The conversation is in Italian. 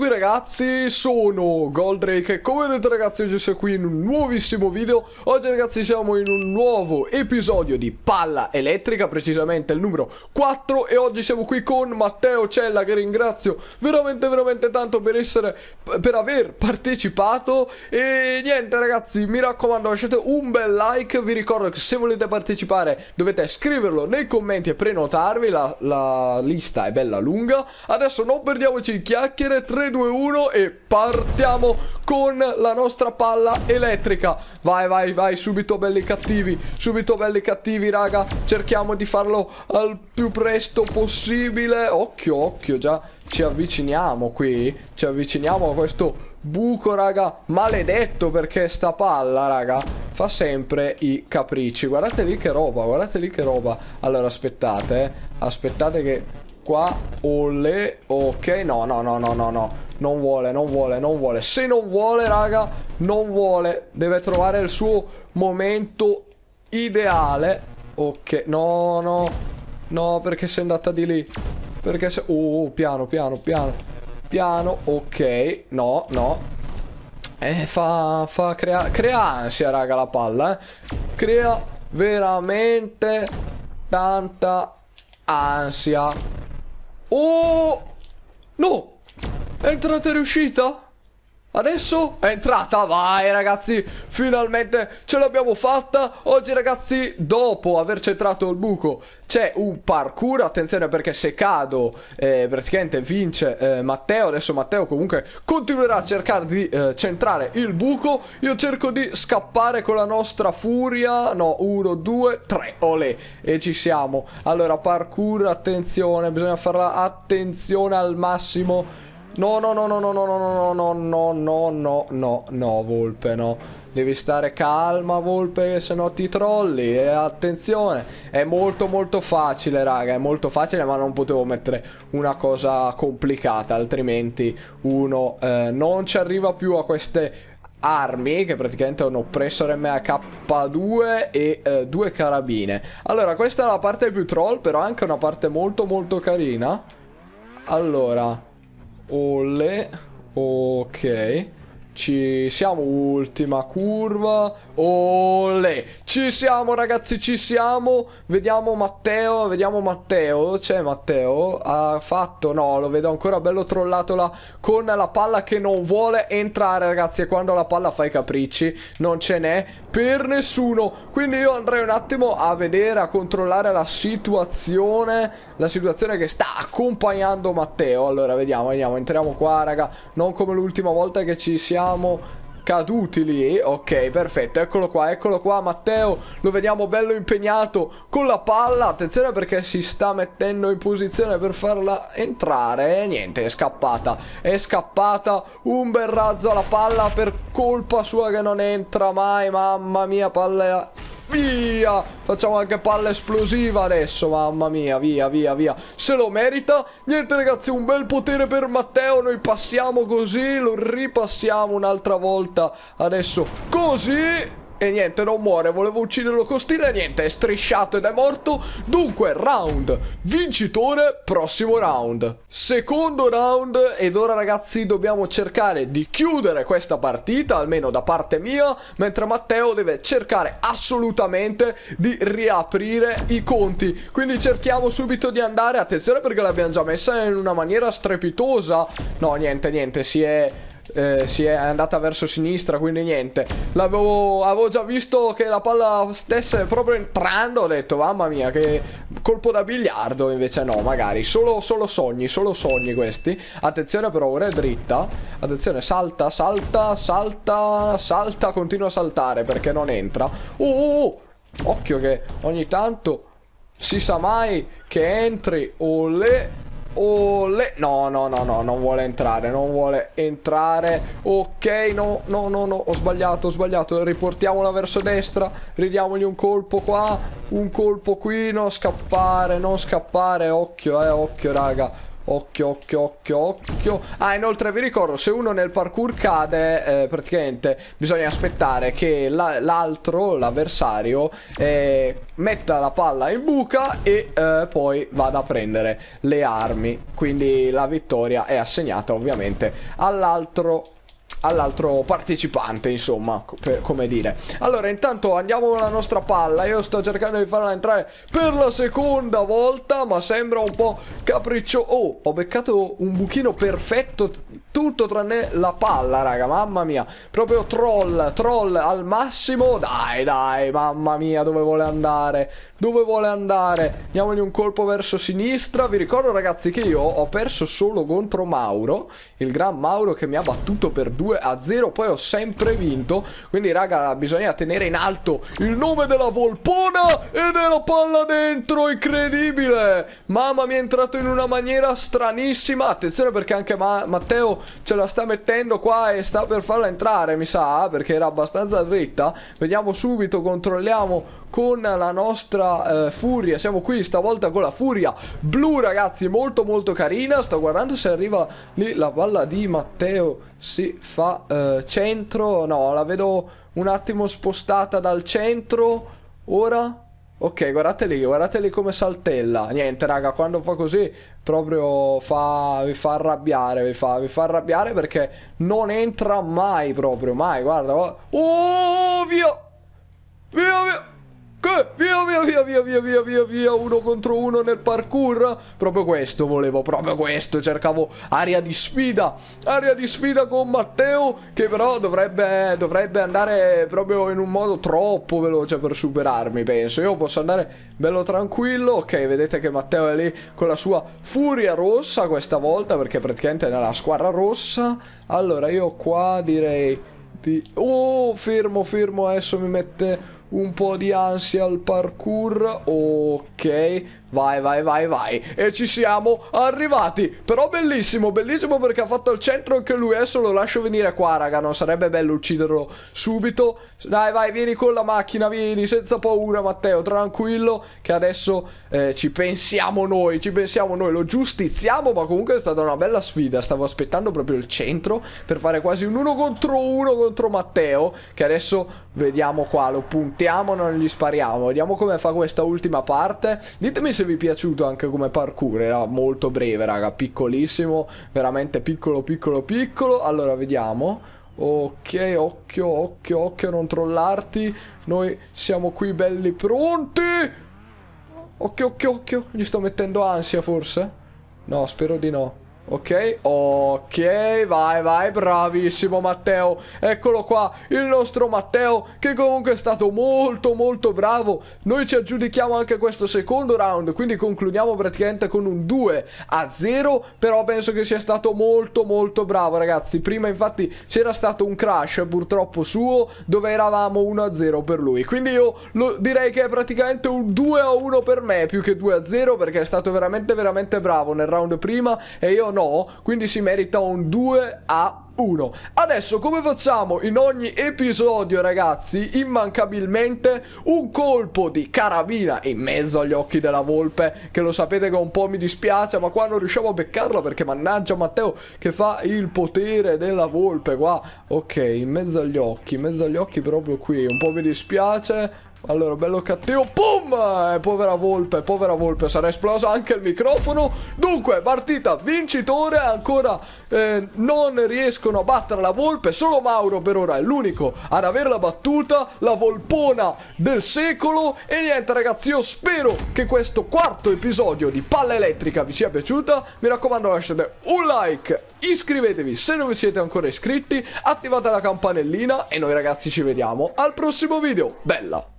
qui ragazzi, sono Goldrake e come vedete ragazzi oggi sono qui in un nuovissimo video Oggi ragazzi siamo in un nuovo episodio di Palla Elettrica, precisamente il numero 4 E oggi siamo qui con Matteo Cella che ringrazio veramente veramente tanto per essere, per aver partecipato E niente ragazzi, mi raccomando lasciate un bel like Vi ricordo che se volete partecipare dovete scriverlo nei commenti e prenotarvi La, la lista è bella lunga Adesso non perdiamoci in chiacchiere, 3 2, 1 e partiamo con la nostra palla elettrica Vai, vai, vai, subito belli cattivi Subito belli cattivi, raga Cerchiamo di farlo al più presto possibile Occhio, occhio, già ci avviciniamo qui Ci avviciniamo a questo buco, raga Maledetto perché sta palla, raga Fa sempre i capricci Guardate lì che roba, guardate lì che roba Allora, aspettate, eh Aspettate che qua. Olle. Ok, no, no, no, no, no, no. Non vuole, non vuole, non vuole. Se non vuole, raga, non vuole. Deve trovare il suo momento ideale. Ok, no, no. No, perché sei andata di lì? Perché se... Oh, piano, piano, piano. Piano, ok. No, no. Eh, fa... fa crea... crea ansia, raga, la palla, eh. Crea veramente tanta ansia Oh! No! È entrata e riuscita? Adesso è entrata, vai ragazzi, finalmente ce l'abbiamo fatta Oggi ragazzi, dopo aver centrato il buco c'è un parkour Attenzione perché se cado eh, praticamente vince eh, Matteo Adesso Matteo comunque continuerà a cercare di eh, centrare il buco Io cerco di scappare con la nostra furia No, uno, due, tre, olè E ci siamo Allora parkour, attenzione, bisogna farla attenzione al massimo No, no, no, no, no, no, no, no, no, no, no, no, no, Volpe, no. Devi stare calma, Volpe, se no ti trolli. E attenzione, è molto molto facile, raga, è molto facile, ma non potevo mettere una cosa complicata, altrimenti uno eh, non ci arriva più a queste armi che praticamente è un oppressor MHK2 e eh, due carabine allora questa è la parte più troll però anche una parte molto molto carina allora Olle. Ok. Ci siamo, ultima curva. Olle. Ci siamo, ragazzi, ci siamo. Vediamo Matteo, vediamo Matteo. C'è Matteo. Ha fatto, no, lo vedo ancora bello trollato là con la palla che non vuole entrare, ragazzi. E quando la palla fa i capricci, non ce n'è per nessuno. Quindi io andrei un attimo a vedere, a controllare la situazione la situazione che sta accompagnando Matteo. Allora, vediamo, vediamo, entriamo qua, raga. Non come l'ultima volta che ci siamo caduti lì Ok perfetto eccolo qua eccolo qua Matteo lo vediamo bello impegnato con la palla Attenzione perché si sta mettendo in posizione per farla entrare E niente è scappata è scappata un bel razzo alla palla per colpa sua che non entra mai Mamma mia palla Via! Facciamo anche palla esplosiva adesso, mamma mia, via, via, via. Se lo merita. Niente ragazzi, un bel potere per Matteo. Noi passiamo così, lo ripassiamo un'altra volta. Adesso così. E niente, non muore, volevo ucciderlo con stile e niente, è strisciato ed è morto. Dunque, round, vincitore, prossimo round. Secondo round ed ora ragazzi dobbiamo cercare di chiudere questa partita, almeno da parte mia, mentre Matteo deve cercare assolutamente di riaprire i conti. Quindi cerchiamo subito di andare, attenzione perché l'abbiamo già messa in una maniera strepitosa. No, niente, niente, si è eh, si è andata verso sinistra quindi niente l'avevo già visto che la palla stesse proprio entrando ho detto mamma mia che colpo da biliardo invece no magari solo, solo sogni solo sogni questi attenzione però ora è dritta attenzione salta salta salta salta continua a saltare perché non entra uh, uh, uh. occhio che ogni tanto si sa mai che entri o le Ole. No, no, no, no, non vuole entrare, non vuole entrare. Ok, no, no, no, no, ho sbagliato, ho sbagliato. Riportiamola verso destra, ridiamogli un colpo qua, un colpo qui, non scappare, non scappare, occhio, eh, occhio, raga. Occhio, occhio, occhio, occhio. Ah, inoltre vi ricordo, se uno nel parkour cade, eh, praticamente bisogna aspettare che l'altro, la, l'avversario, eh, metta la palla in buca e eh, poi vada a prendere le armi. Quindi la vittoria è assegnata ovviamente all'altro all'altro partecipante, insomma, per, come dire. Allora, intanto andiamo alla nostra palla. Io sto cercando di farla entrare per la seconda volta, ma sembra un po' capriccioso. Oh, ho beccato un buchino perfetto tutto tranne la palla, raga, mamma mia. Proprio troll, troll al massimo. Dai, dai, mamma mia, dove vuole andare? Dove vuole andare? Diamogli un colpo verso sinistra. Vi ricordo, ragazzi, che io ho perso solo contro Mauro, il gran Mauro che mi ha battuto per 2 a 0. Poi ho sempre vinto. Quindi, raga, bisogna tenere in alto il nome della Volpona e della palla dentro. Incredibile! Mamma mia, è entrato in una maniera stranissima. Attenzione perché anche Ma Matteo Ce la sta mettendo qua e sta per farla entrare mi sa Perché era abbastanza dritta Vediamo subito, controlliamo con la nostra eh, furia Siamo qui stavolta con la furia blu ragazzi Molto molto carina Sto guardando se arriva lì la palla di Matteo Si fa eh, centro No la vedo un attimo spostata dal centro Ora Ok, guardate lì, guardate lì come saltella. Niente, raga, quando fa così proprio fa, vi fa arrabbiare, vi fa, vi fa arrabbiare perché non entra mai proprio, mai, guarda, oh, ovvio! via, via, via, via, via, via, uno contro uno nel parkour. Proprio questo volevo, proprio questo. Cercavo aria di sfida, aria di sfida con Matteo, che però dovrebbe, dovrebbe andare proprio in un modo troppo veloce cioè, per superarmi, penso. Io posso andare bello tranquillo. Ok, vedete che Matteo è lì con la sua furia rossa questa volta, perché praticamente è nella squadra rossa. Allora, io qua direi... Di... Oh, fermo, fermo, adesso mi mette un po' di ansia al parkour, ok, Vai, vai, vai, vai. E ci siamo arrivati. Però bellissimo, bellissimo perché ha fatto il centro anche lui. Adesso lo lascio venire qua, raga. Non sarebbe bello ucciderlo subito. Dai, vai, vieni con la macchina, vieni. Senza paura, Matteo. Tranquillo che adesso eh, ci pensiamo noi. Ci pensiamo noi. Lo giustiziamo, ma comunque è stata una bella sfida. Stavo aspettando proprio il centro per fare quasi un uno contro uno contro Matteo. Che adesso vediamo qua. Lo puntiamo, non gli spariamo. Vediamo come fa questa ultima parte. Ditemi se vi è piaciuto anche come parkour, era molto breve raga, piccolissimo, veramente piccolo piccolo piccolo, allora vediamo... Ok, occhio, occhio, occhio, non trollarti. Noi siamo qui belli pronti. Occhio, occhio, occhio. Gli sto mettendo ansia forse? No, spero di no. Ok, ok, vai, vai, bravissimo Matteo Eccolo qua, il nostro Matteo Che comunque è stato molto, molto bravo Noi ci aggiudichiamo anche questo secondo round Quindi concludiamo praticamente con un 2 a 0 Però penso che sia stato molto, molto bravo ragazzi Prima infatti c'era stato un crash purtroppo suo Dove eravamo 1 a 0 per lui Quindi io lo, direi che è praticamente un 2 a 1 per me Più che 2 a 0 perché è stato veramente, veramente bravo nel round prima E io non no, quindi si merita un 2 a 1. Adesso come facciamo in ogni episodio ragazzi, immancabilmente un colpo di carabina in mezzo agli occhi della volpe, che lo sapete che un po' mi dispiace, ma qua non riusciamo a beccarla perché mannaggia Matteo che fa il potere della volpe qua. Ok, in mezzo agli occhi, in mezzo agli occhi proprio qui, un po' mi dispiace allora, bello cattivo. boom! Eh, povera volpe, povera volpe. Sarà esplosa anche il microfono. Dunque, partita vincitore. Ancora eh, non riescono a battere la volpe. Solo Mauro per ora è l'unico ad averla battuta. La volpona del secolo. E niente, ragazzi, io spero che questo quarto episodio di Palla Elettrica vi sia piaciuta. Mi raccomando, lasciate un like. Iscrivetevi se non vi siete ancora iscritti. Attivate la campanellina. E noi, ragazzi, ci vediamo al prossimo video. Bella!